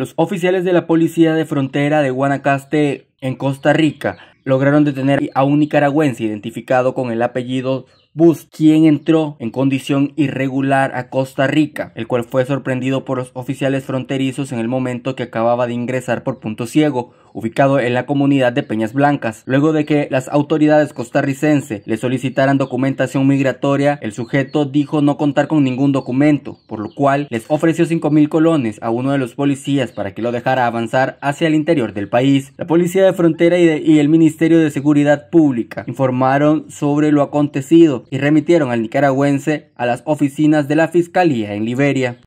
Los oficiales de la Policía de Frontera de Guanacaste, en Costa Rica, lograron detener a un nicaragüense identificado con el apellido Bus, quien entró en condición irregular a Costa Rica, el cual fue sorprendido por los oficiales fronterizos en el momento que acababa de ingresar por punto ciego ubicado en la comunidad de Peñas Blancas, luego de que las autoridades costarricense le solicitaran documentación migratoria, el sujeto dijo no contar con ningún documento, por lo cual les ofreció 5.000 colones a uno de los policías para que lo dejara avanzar hacia el interior del país. La Policía de Frontera y el Ministerio de Seguridad Pública informaron sobre lo acontecido y remitieron al nicaragüense a las oficinas de la Fiscalía en Liberia.